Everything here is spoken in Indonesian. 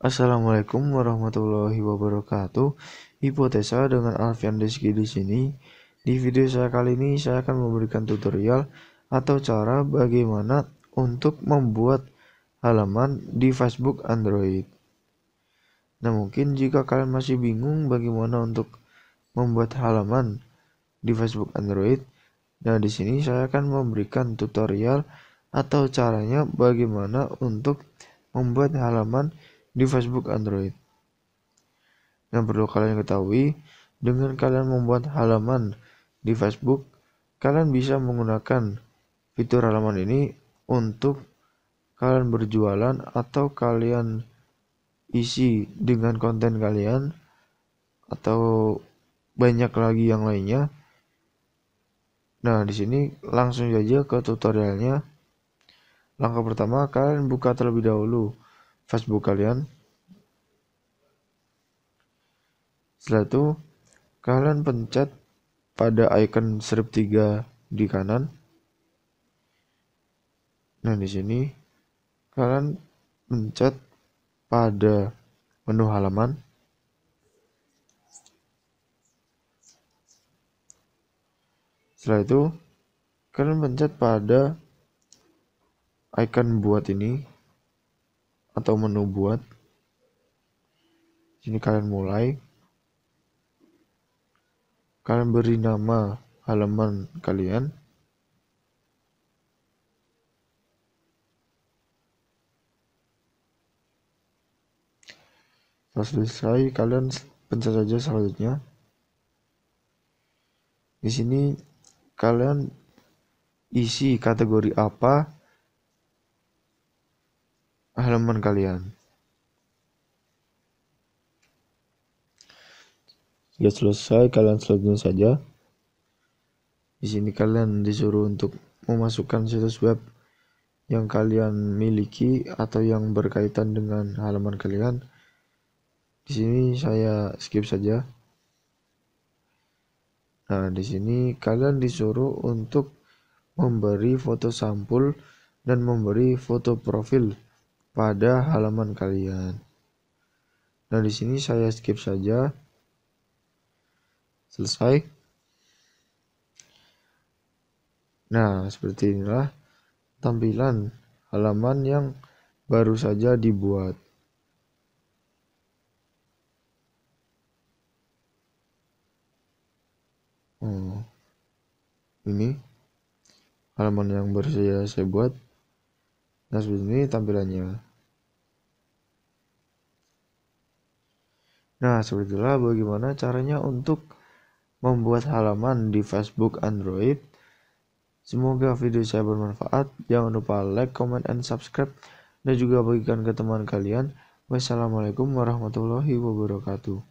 Assalamualaikum warahmatullahi wabarakatuh. Hipotesa dengan Alfian Rizky di sini. Di video saya kali ini saya akan memberikan tutorial atau cara bagaimana untuk membuat halaman di Facebook Android. Nah, mungkin jika kalian masih bingung bagaimana untuk membuat halaman di Facebook Android, nah di sini saya akan memberikan tutorial atau caranya bagaimana untuk membuat halaman di Facebook Android. Yang perlu kalian ketahui, dengan kalian membuat halaman di Facebook, kalian bisa menggunakan fitur halaman ini untuk kalian berjualan atau kalian isi dengan konten kalian atau banyak lagi yang lainnya. Nah, di sini langsung saja ke tutorialnya. Langkah pertama, kalian buka terlebih dahulu Facebook kalian. Setelah itu, kalian pencet pada icon strip 3 di kanan. Nah, di sini kalian pencet pada menu halaman. Setelah itu, kalian pencet pada icon buat ini atau menu buat sini kalian mulai kalian beri nama halaman kalian setelah selesai kalian pencet saja selanjutnya di sini kalian isi kategori apa halaman kalian. Ya selesai, kalian selanjutnya saja. Di sini kalian disuruh untuk memasukkan situs web yang kalian miliki atau yang berkaitan dengan halaman kalian. Di sini saya skip saja. Nah, di sini kalian disuruh untuk memberi foto sampul dan memberi foto profil pada halaman kalian. Nah, di sini saya skip saja. Selesai. Nah, seperti inilah tampilan halaman yang baru saja dibuat. Hmm. Ini halaman yang baru saja saya buat. Nah seperti ini tampilannya. Nah seperti itulah bagaimana caranya untuk membuat halaman di Facebook Android. Semoga video saya bermanfaat. Jangan lupa like, comment, and subscribe. Dan juga bagikan ke teman kalian. Wassalamualaikum warahmatullahi wabarakatuh.